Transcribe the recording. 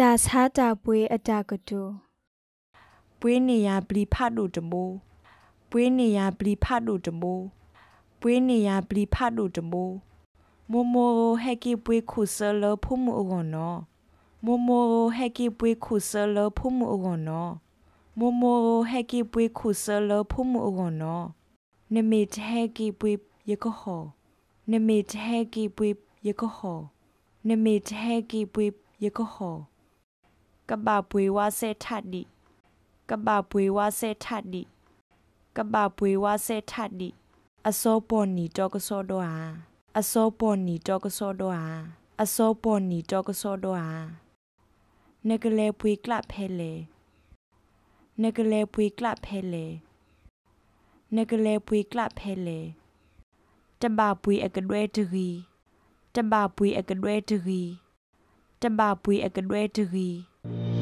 တာသာတာပွေ အတာကတူပွေနေရပလီဖတ်တို့တမိုးပွေနေရပလီဖတ်တို့တမိုးပွေနေရပလီဖတ်တို့တမိုးမမိုဟက်ကီပွေခုဆလဖုမှုအကုန်နော်မမိုဟက်ကီပွေခုဆလဖုမှုအကုန်နော်မမိုဟက်ကီပွေခုဆလဖုမှုအကုန်နော်နမေတဟက်ကီပွေယကဟောနမေတဟက်ကီပွေယကဟောနမေတဟက်ကီပွေယကဟောကဘာပွေဝါဆေထတ်ဒီကဘာပွေဝါဆေထတ်ဒီကဘာပွေဝါဆေထတ်ဒီအစောပေါ်နီတော့ကစောတော့ဟာအစောပေါ်နီတော့ကစောတော့ဟာအစောပေါ်နီတော့ကစောတော့ဟာနကလေပွေကလဖဲလေနကလေပွေကလဖဲလေနကလေပွေကလဖဲလေတဘာပွေအကတွဲတကြီးတဘာပွေအကတွဲတကြီးတဘပွေအကလွဲတကြီး